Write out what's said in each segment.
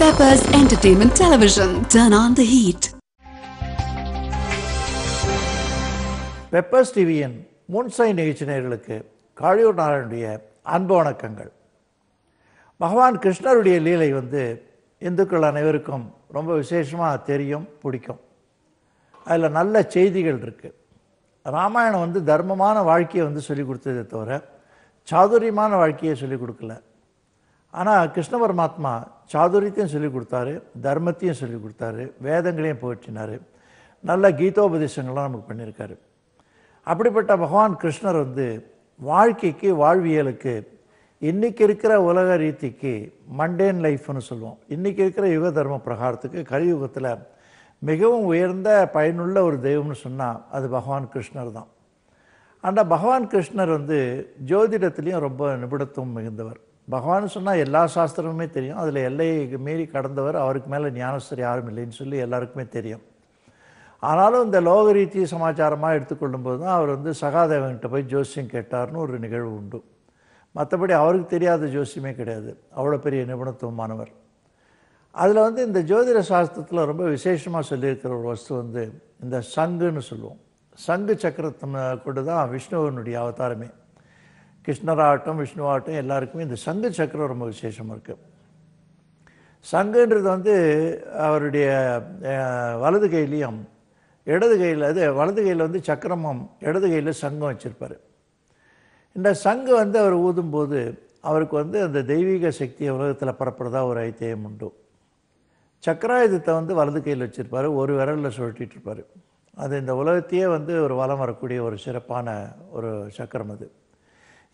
Peppers Entertainment Television. Turn on the heat. Peppers டிவியின் முன்சை நிகழ்ச்சி நேர்களுக்கு காழியூர் நாராயணுடைய அன்பு வணக்கங்கள் பகவான் கிருஷ்ணருடைய லீலை வந்து இந்துக்கள் அனைவருக்கும் ரொம்ப விசேஷமாக தெரியும் பிடிக்கும் அதில் நல்ல செய்திகள் இருக்குது ராமாயணம் வந்து தர்மமான வாழ்க்கையை வந்து சொல்லிக் கொடுத்ததே தவிர சாதுரியமான வாழ்க்கையை சொல்லிக் கொடுக்கல ஆனால் கிருஷ்ண பரமாத்மா சாதுரியத்தையும் சொல்லிக் கொடுத்தாரு தர்மத்தையும் சொல்லிக் கொடுத்தாரு வேதங்களையும் போற்றினார் நல்ல கீதோபதேசங்கள்லாம் நமக்கு பண்ணியிருக்காரு அப்படிப்பட்ட பகவான் கிருஷ்ணர் வந்து வாழ்க்கைக்கு வாழ்வியலுக்கு இன்றைக்கி இருக்கிற உலக ரீதிக்கு மண்டேன் லைஃப்னு சொல்லுவோம் இன்றைக்கி இருக்கிற யுக தர்ம பிரகாரத்துக்கு கலியுகத்தில் மிகவும் உயர்ந்த பயனுள்ள ஒரு தெய்வம்னு சொன்னால் அது பகவான் கிருஷ்ணர் தான் ஆனால் பகவான் கிருஷ்ணர் வந்து ஜோதிடத்துலேயும் ரொம்ப நிபுணத்துவம் மிகுந்தவர் பகவான் சொன்னால் எல்லா சாஸ்திரமுமே தெரியும் அதில் எல்லையை மீறி கடந்தவர் அவருக்கு மேலே ஞானஸ்தர் யாரும் இல்லைன்னு சொல்லி எல்லாருக்குமே தெரியும் ஆனாலும் இந்த லோக ரீதி சமாச்சாரமாக எடுத்துக்கொள்ளும்போது தான் அவர் வந்து சகாதேவன்கிட்ட போய் ஜோசியம் கேட்டார்னு ஒரு நிகழ்வு உண்டு மற்றபடி அவருக்கு தெரியாத ஜோசியமே கிடையாது அவ்வளோ பெரிய நிபுணத்துவமானவர் அதில் வந்து இந்த ஜோதிட சாஸ்திரத்தில் ரொம்ப விசேஷமாக சொல்லியிருக்கிற ஒரு வஸ்து வந்து இந்த சங்குன்னு சொல்லுவோம் சங்கு சக்கரத்தை கொண்டு தான் விஷ்ணுவனுடைய அவதாரமே கிருஷ்ணராகட்டும் விஷ்ணுவாகட்டும் எல்லாருக்குமே இந்த சங்கு சக்கரம் ரொம்ப விசேஷமாக இருக்குது சங்குன்றது வந்து அவருடைய வலது கையிலையும் இடது கையில் அது வலது கையில் வந்து சக்கரமும் இடது கையில் சங்கம் வச்சுருப்பார் இந்த சங்கு வந்து அவர் ஊதும்போது அவருக்கு வந்து அந்த தெய்வீக சக்தியை உலகத்தில் பரப்புறதா ஒரு ஐத்தியம் உண்டு சக்கராயுதத்தை வந்து வலது கையில் வச்சுருப்பார் ஒரு விரலில் சுழட்டிட்டு இருப்பார் அது இந்த உலகத்தையே வந்து ஒரு வளம் வரக்கூடிய ஒரு சிறப்பான ஒரு சக்கரம் அது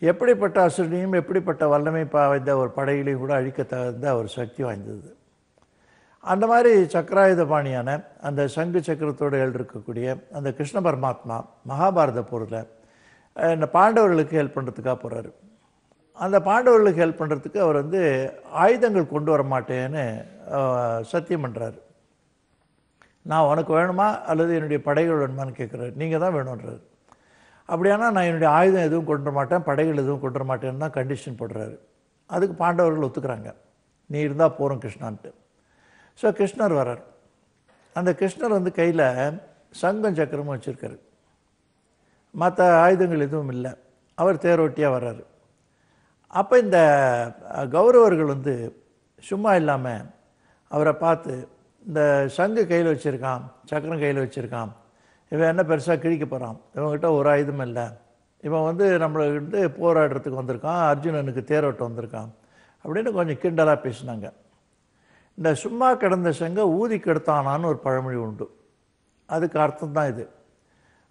எப்படிப்பட்ட அசுரனையும் எப்படிப்பட்ட வல்லமை வாய்ந்த ஒரு படையிலையும் கூட அழிக்க தகுந்த ஒரு சக்தி வாய்ந்தது அந்த மாதிரி சக்கராயுத பாணியான அந்த சங்கு சக்கரத்தோடு எழுதிருக்கக்கூடிய அந்த கிருஷ்ண பரமாத்மா மகாபாரத போரில் இந்த பாண்டவர்களுக்கு ஹெல்ப் பண்ணுறதுக்காக போகிறார் அந்த பாண்டவர்களுக்கு ஹெல்ப் பண்ணுறதுக்கு அவர் வந்து ஆயுதங்கள் கொண்டு வர மாட்டேன்னு சத்தியம் பண்ணுறார் நான் உனக்கு வேணுமா அல்லது என்னுடைய படைகள் வேணுமான்னு கேட்குறாரு நீங்கள் தான் வேணுன்றார் அப்படியானா நான் என்னுடைய ஆயுதம் எதுவும் கொண்டு மாட்டேன் படைகள் எதுவும் கொண்டு மாட்டேன்னு தான் கண்டிஷன் போடுறாரு அதுக்கு பாண்டவர்கள் ஒத்துக்கிறாங்க நீ இருந்தால் போகிறோம் கிருஷ்ணான்ட்டு ஸோ கிருஷ்ணர் வரார் அந்த கிருஷ்ணர் வந்து கையில் சங்கம் சக்கரமும் வச்சுருக்காரு மற்ற ஆயுதங்கள் எதுவும் இல்லை அவர் தேரோட்டியாக வர்றாரு அப்போ இந்த கௌரவர்கள் வந்து சும்மா இல்லாமல் அவரை பார்த்து இந்த சங்கு கையில் வச்சுருக்கான் சக்கரம் கையில் வச்சுருக்கான் இவன் என்ன பெருசாக கிழிக்க போகிறான் இவங்ககிட்ட ஒரு ஆயுதம் இல்லை இவன் வந்து நம்மளை வந்து போராடுறதுக்கு வந்திருக்கான் அர்ஜுனனுக்கு தேரோட்டம் வந்திருக்கான் அப்படின்னு கொஞ்சம் கிண்டலாக பேசினாங்க இந்த சும்மா கிடந்த செங்க ஊதி கெடுத்தானான்னு ஒரு பழமொழி உண்டு அதுக்கு அர்த்தம் தான் இது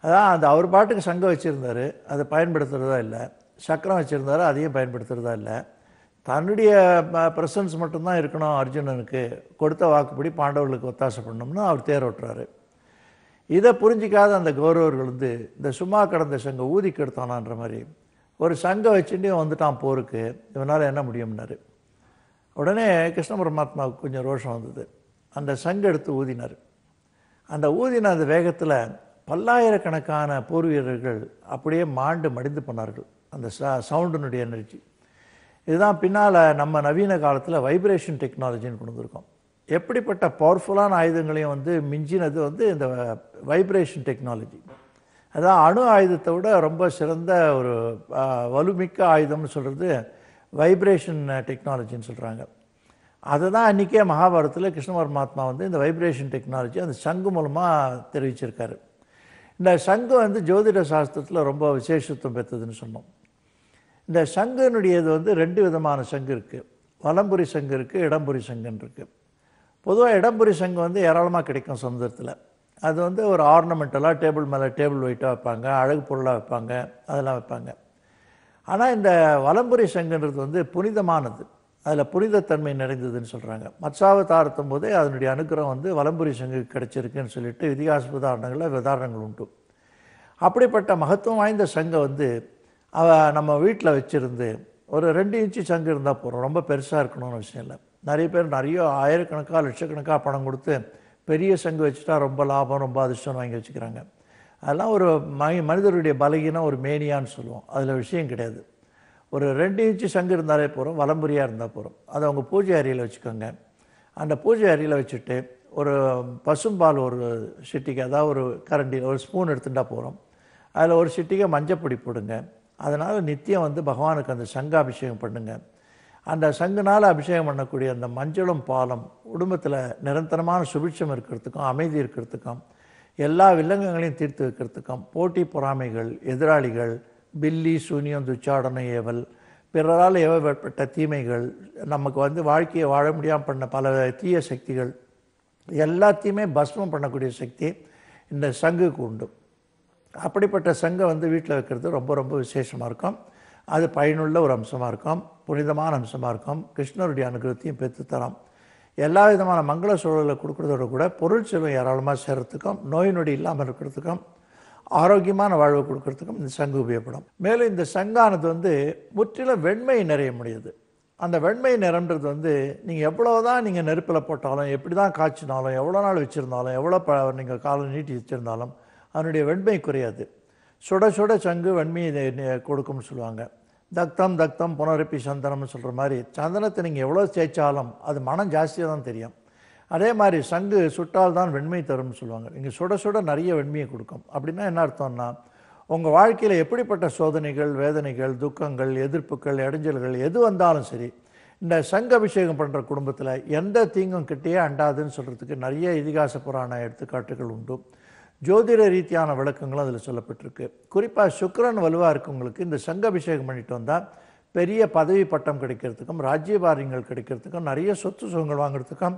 அதான் அந்த அவர் பாட்டுக்கு சங்கம் வச்சுருந்தார் அதை பயன்படுத்துகிறதா இல்லை சக்கரம் வச்சுருந்தாரு அதையும் பயன்படுத்துகிறதா இல்லை தன்னுடைய ப்ரெசன்ஸ் மட்டும்தான் இருக்கணும் அர்ஜுனனுக்கு கொடுத்த வாக்குப்படி பாண்டவர்களுக்கு ஒத்தாசை பண்ணணும்னு அவர் தேர் ஓட்டுறாரு இதை புரிஞ்சிக்காத அந்த கௌரவர்கள் வந்து இந்த சும்மா கடந்த சங்கம் ஊதி கெடுத்தானான்ற மாதிரி ஒரு சங்கம் வச்சுட்டு வந்துட்டான் போருக்கு இவனால் என்ன முடியும்னாரு உடனே கிருஷ்ண பரமாத்மாவுக்கு கொஞ்சம் ரோஷம் வந்தது அந்த சங்கம் எடுத்து ஊதினார் அந்த ஊதின அந்த வேகத்தில் பல்லாயிரக்கணக்கான போர் வீரர்கள் அப்படியே மாண்டு மடிந்து போனார்கள் அந்த ச சவுண்டினுடைய எனர்ஜி இதுதான் பின்னால் நம்ம நவீன காலத்தில் வைப்ரேஷன் டெக்னாலஜின்னு கொண்டு வந்திருக்கோம் எப்படிப்பட்ட பவர்ஃபுல்லான ஆயுதங்களையும் வந்து மிஞ்சினது வந்து இந்த வைப்ரேஷன் டெக்னாலஜி அதான் அணு ஆயுதத்தை விட ரொம்ப சிறந்த ஒரு வலுமிக்க ஆயுதம்னு சொல்கிறது வைப்ரேஷன் டெக்னாலஜின்னு சொல்கிறாங்க அதை தான் அன்றைக்கே மகாபாரதத்தில் கிருஷ்ணவர் பரமாத்மா வந்து இந்த வைப்ரேஷன் டெக்னாலஜி அந்த சங்கு மூலமாக தெரிவிச்சிருக்காரு இந்த சங்கு வந்து ஜோதிட சாஸ்திரத்தில் ரொம்ப விசேஷத்துவம் பெற்றதுன்னு சொன்னோம் இந்த சங்குனுடையது வந்து ரெண்டு விதமான சங்கு இருக்குது வலம்புரி சங்கு இருக்குது இடம்புரி சங்குன்னு இருக்குது பொதுவாக இடம்புரி சங்கம் வந்து ஏராளமாக கிடைக்கும் சமுதிரத்தில் அது வந்து ஒரு ஆர்னமெண்டலாக டேபிள் மேலே டேபிள் ஒயிட்டாக வைப்பாங்க அழகு பொருளாக வைப்பாங்க அதெல்லாம் வைப்பாங்க ஆனால் இந்த வலம்புரி சங்கன்றது வந்து புனிதமானது அதில் புனிதத்தன்மை நிறைந்ததுன்னு சொல்கிறாங்க மச்சாவை தாரத்தும் போதே அதனுடைய அனுகிரகம் வந்து வலம்புரி சங்கு கிடைச்சிருக்குன்னு சொல்லிட்டு இதிகாச உதாரணங்களில் உதாரணங்கள் உண்டு அப்படிப்பட்ட மகத்துவம் வாய்ந்த சங்கம் வந்து அவ நம்ம வீட்டில் வச்சுருந்து ஒரு ரெண்டு இன்ச்சு சங்கு இருந்தால் போகிறோம் ரொம்ப பெருசாக இருக்கணும்னு விஷயம் இல்லை நிறைய பேர் நிறைய ஆயிரக்கணக்காக லட்சக்கணக்காக பணம் கொடுத்து பெரிய சங்கு வச்சுட்டா ரொம்ப லாபம் ரொம்ப அதிர்ஷ்டம் வாங்கி வச்சுக்கிறாங்க அதெல்லாம் ஒரு மனிதருடைய பலகீனம் ஒரு மேனியான்னு சொல்லுவோம் அதில் விஷயம் கிடையாது ஒரு ரெண்டு இன்ச்சு சங்கு இருந்தாலே போகிறோம் வலம்புரியாக இருந்தால் போகிறோம் அதை அவங்க பூஜை அறியில் வச்சுக்கோங்க அந்த பூஜை அறியில் வச்சுட்டு ஒரு பசும்பால் ஒரு சிட்டிக்கு அதாவது ஒரு கரண்டி ஒரு ஸ்பூன் எடுத்துட்டா போகிறோம் அதில் ஒரு சிட்டிக்கை மஞ்சப்பொடி போடுங்க அதனால் நித்தியம் வந்து பகவானுக்கு அந்த சங்காபிஷேகம் பண்ணுங்கள் அந்த சங்குனால் அபிஷேகம் பண்ணக்கூடிய அந்த மஞ்சளும் பாலம் குடும்பத்தில் நிரந்தரமான சுபிட்சம் இருக்கிறதுக்கும் அமைதி இருக்கிறதுக்கும் எல்லா வில்லங்கங்களையும் தீர்த்து வைக்கிறதுக்கும் போட்டி பொறாமைகள் எதிராளிகள் பில்லி சூனியம் துச்சாடனை ஏவல் பிறரால் ஏவப்பட்ட தீமைகள் நமக்கு வந்து வாழ்க்கையை வாழ முடியாமல் பண்ண பல தீய சக்திகள் எல்லாத்தையுமே பஸ்மம் பண்ணக்கூடிய சக்தி இந்த சங்குக்கு உண்டு அப்படிப்பட்ட சங்கை வந்து வீட்டில் வைக்கிறது ரொம்ப ரொம்ப விசேஷமாக இருக்கும் அது பயனுள்ள ஒரு அம்சமாக இருக்கும் புனிதமான அம்சமாக இருக்கும் கிருஷ்ணருடைய அனுகிரகத்தையும் பெற்றுத்தரும் எல்லா விதமான மங்கள சூழலை கொடுக்குறதோட கூட பொருள் செல்வம் ஏராளமாக சேர்கிறதுக்கும் நோய் நொடி இல்லாமல் இருக்கிறதுக்கும் ஆரோக்கியமான வாழ்வு கொடுக்கறதுக்கும் இந்த சங்கு உபயோகப்படும் மேலும் இந்த சங்கானது வந்து முற்றிலும் வெண்மை நிறைய முடியுது அந்த வெண்மை நிறம்ன்றது வந்து நீங்கள் எவ்வளோ தான் நீங்கள் நெருப்பில் போட்டாலும் எப்படி தான் காய்ச்சினாலும் எவ்வளோ நாள் வச்சுருந்தாலும் எவ்வளோ ப நீங்கள் காலம் நீட்டி வச்சுருந்தாலும் அதனுடைய வெண்மை குறையாது சுட சுட சங்கு வன்மையை கொடுக்கும்னு சொல்லுவாங்க தக்தம் தக்தம் புனரப்பி சந்தனம்னு சொல்கிற மாதிரி சந்தனத்தை நீங்கள் எவ்வளோ சேர்த்தாலும் அது மனம் ஜாஸ்தியாக தான் தெரியும் அதே மாதிரி சங்கு சுட்டால் தான் வெண்மை தரும்னு சொல்லுவாங்க இங்கே சுட சுட நிறைய வெண்மையை கொடுக்கும் அப்படின்னா என்ன அர்த்தம்னா உங்கள் வாழ்க்கையில் எப்படிப்பட்ட சோதனைகள் வேதனைகள் துக்கங்கள் எதிர்ப்புகள் இடைஞ்சல்கள் எது வந்தாலும் சரி இந்த சங்க அபிஷேகம் பண்ணுற குடும்பத்தில் எந்த தீங்கும் கிட்டேயே அண்டாதுன்னு சொல்கிறதுக்கு நிறைய இதிகாச புராண எடுத்துக்காட்டுகள் உண்டு ஜோதிட ரீதியான விளக்கங்களும் அதில் சொல்லப்பட்டிருக்கு குறிப்பாக சுக்கரன் வலுவாக இருக்கவங்களுக்கு இந்த சங்க அபிஷேகம் பண்ணிட்டு வந்தால் பெரிய பதவி பட்டம் கிடைக்கிறதுக்கும் ராஜ்யபாரியங்கள் கிடைக்கிறதுக்கும் நிறைய சொத்து சுகங்கள் வாங்குறதுக்கும்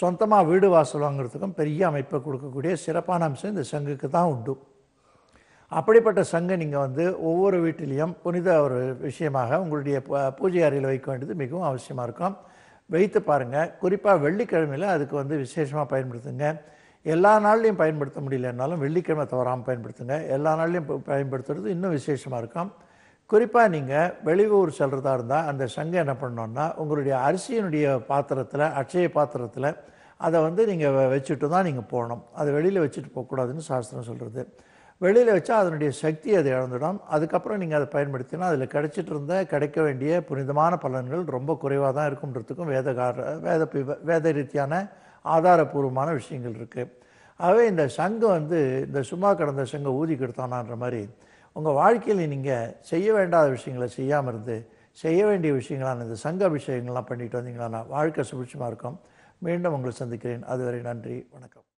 சொந்தமாக வீடு வாசல் வாங்குறதுக்கும் பெரிய அமைப்பை கொடுக்கக்கூடிய சிறப்பான அம்சம் இந்த சங்குக்கு தான் உண்டு அப்படிப்பட்ட சங்கம் நீங்கள் வந்து ஒவ்வொரு வீட்டிலையும் புனித ஒரு விஷயமாக உங்களுடைய பூஜை அறையில் வைக்க வேண்டியது மிகவும் அவசியமாக இருக்கும் வைத்து பாருங்கள் குறிப்பாக வெள்ளிக்கிழமையில் அதுக்கு வந்து விசேஷமாக பயன்படுத்துங்க எல்லா நாள்லையும் பயன்படுத்த முடியலன்னாலும் வெள்ளிக்கிழமை தவறாமல் பயன்படுத்துங்க எல்லா நாள்லையும் பயன்படுத்துறது இன்னும் விசேஷமாக இருக்கும் குறிப்பாக நீங்கள் வெளியூர் செல்கிறதா இருந்தால் அந்த சங்கம் என்ன பண்ணோன்னா உங்களுடைய அரிசியினுடைய பாத்திரத்தில் அட்சய பாத்திரத்தில் அதை வந்து நீங்கள் வச்சுட்டு தான் நீங்கள் போகணும் அதை வெளியில் வச்சுட்டு போகக்கூடாதுன்னு சாஸ்திரம் சொல்கிறது வெளியில் வச்சா அதனுடைய சக்தி அது இழந்துடும் அதுக்கப்புறம் நீங்கள் அதை பயன்படுத்தினா அதில் கிடைச்சிட்டு இருந்த கிடைக்க வேண்டிய புனிதமான பலன்கள் ரொம்ப குறைவாக தான் இருக்கும்ன்றதுக்கும் வேதகார வேத வேத ரீதியான ஆதாரபூர்வமான விஷயங்கள் இருக்குது ஆகவே இந்த சங்கம் வந்து இந்த சும்மா கடந்த சங்கம் ஊதி கொடுத்தானான்ற மாதிரி உங்கள் வாழ்க்கையில் நீங்கள் செய்ய வேண்டாத விஷயங்களை செய்யாமல் இருந்து செய்ய வேண்டிய விஷயங்களான இந்த சங்க அபிஷேகங்கள்லாம் பண்ணிட்டு நான் வாழ்க்கை சுபிட்சமாக இருக்கும் மீண்டும் உங்களை சந்திக்கிறேன் அதுவரை நன்றி வணக்கம்